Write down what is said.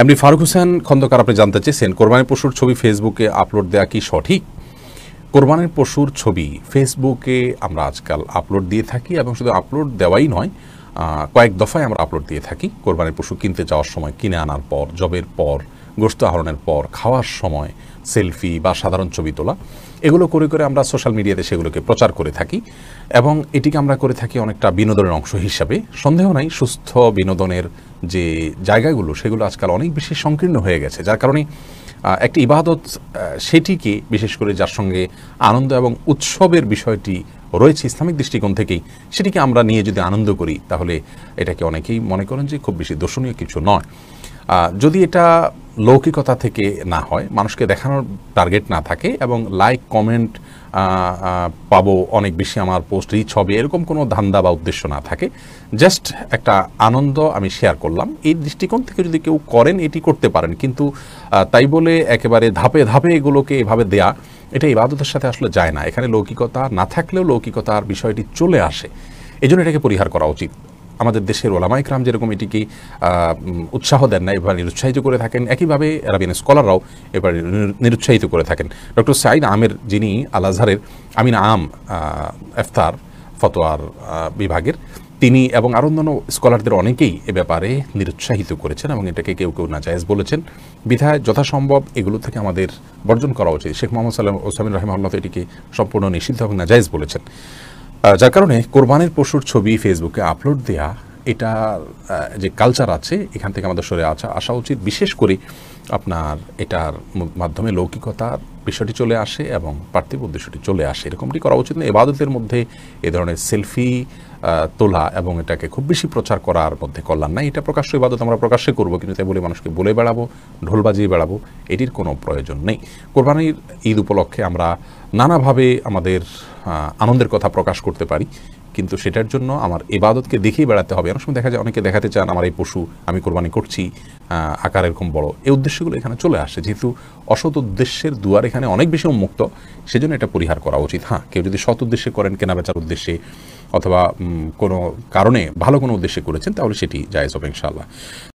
এমনি ফারুক হোসেন খন্দকার আপনি জানতে চেয়েছেন কোরবানির পশুর ছবি ফেসবুকে আপলোড দেওয়া কি সঠিক কোরবানির পশুর ছবি ফেসবুকে আমরা আজকাল আপলোড দিয়ে থাকি এবং শুধু আপলোড দেওয়াই নয় কয়েক দফায় আমরা আপলোড দিয়ে থাকি কোরবানির পশু কিনতে যাওয়ার সময় কিনে আনার পর জবের পর গোস্ত আহরণের পর খাওয়ার সময় সেলফি বা সাধারণ ছবি তোলা এগুলো করে করে আমরা সোশ্যাল মিডিয়াতে সেগুলোকে প্রচার করে থাকি এবং এটিকে আমরা করে থাকি অনেকটা বিনোদনের অংশ হিসাবে সন্দেহ নাই সুস্থ বিনোদনের যে জায়গাগুলো সেগুলো আজকাল অনেক বেশি সংকীর্ণ হয়ে গেছে যার কারণে একটি ইবাদত সেটিকে বিশেষ করে যার সঙ্গে আনন্দ এবং উৎসবের বিষয়টি রয়েছে ইসলামিক দৃষ্টিকোণ থেকেই সেটিকে আমরা নিয়ে যদি আনন্দ করি তাহলে এটাকে অনেকেই মনে করেন যে খুব বেশি দর্শনীয় কিছু নয় যদি এটা লৌকিকতা থেকে না হয় মানুষকে দেখানোর টার্গেট না থাকে এবং লাইক কমেন্ট পাবো অনেক বেশি আমার পোস্ট রিচ হবে এরকম কোনো ধান্দা বা উদ্দেশ্য না থাকে জাস্ট একটা আনন্দ আমি শেয়ার করলাম এই দৃষ্টিকোণ থেকে যদি কেউ করেন এটি করতে পারেন কিন্তু তাই বলে একেবারে ধাপে ধাপে এগুলোকে এভাবে দেয়া এটা ইবাদতের সাথে আসলে যায় না এখানে লৌকিকতা না থাকলেও লৌকিকতার বিষয়টি চলে আসে এই এটাকে পরিহার করা উচিত আমাদের দেশের ওলামা ইকরাম যেরকম এটিকে উৎসাহ দেন না এবার নিরুৎসাহিত করে থাকেন একইভাবে রাবিন স্কলাররাও এবার নিরুৎসাহিত করে থাকেন ডক্টর সাইদ আমের যিনি আল আজহারের আমিন আম এফতার ফতোয়ার বিভাগের তিনি এবং আরও অন্যান্য স্কলারদের অনেকেই এ ব্যাপারে নিরুৎসাহিত করেছেন এবং এটাকে কেউ কেউ নাজায়জ বলেছেন বিধায় যথাসম্ভব এগুলো থেকে আমাদের বর্জন করা উচিত শেখ মোহাম্মদ সাল্লাম ওসামিন রহমান এটিকে সম্পূর্ণ নিষিদ্ধ এবং না বলেছেন যার কারণে কোরবানির পশুর ছবি ফেসবুকে আপলোড দেয়া এটা যে কালচার আছে এখান থেকে আমাদের সরে আসা আসা উচিত বিশেষ করে আপনার এটার মাধ্যমে লৌকিকতার বিষয়টি চলে আসে এবং পার্থিব উদ্দেশ্যটি চলে আসে এরকমটি করা উচিত না এবাদতের মধ্যে এ ধরনের সেলফি তোলা এবং এটাকে খুব বেশি প্রচার করার মধ্যে কল্যাণ নাই এটা প্রকাশ্য ইবাদত আমরা প্রকাশ্যে করব কিন্তু তাই বলে মানুষকে বলে বেড়াবো ঢোল বাজিয়ে বেড়াবো এটির কোনো প্রয়োজন নেই কোরবানির ঈদ উপলক্ষে আমরা নানাভাবে আমাদের আনন্দের কথা প্রকাশ করতে পারি কিন্তু সেটার জন্য আমার এবাদতকে দেখেই বেড়াতে হবে অনেক সময় দেখা যায় অনেকে দেখাতে চান আমার এই পশু আমি কোরবানি করছি আকার এরকম বড় এই উদ্দেশ্যগুলো এখানে চলে আসে যেহেতু অসৎ উদ্দেশ্যের দুয়ার এখানে অনেক বেশি উন্মুক্ত সেজন্য এটা পরিহার করা উচিত হ্যাঁ কেউ যদি সৎ উদ্দেশ্যে করেন কেনাবেচার উদ্দেশ্যে অথবা কোনো কারণে ভালো কোনো উদ্দেশ্যে করেছেন তাহলে সেটি জায়জ হবে ইনশাআল্লাহ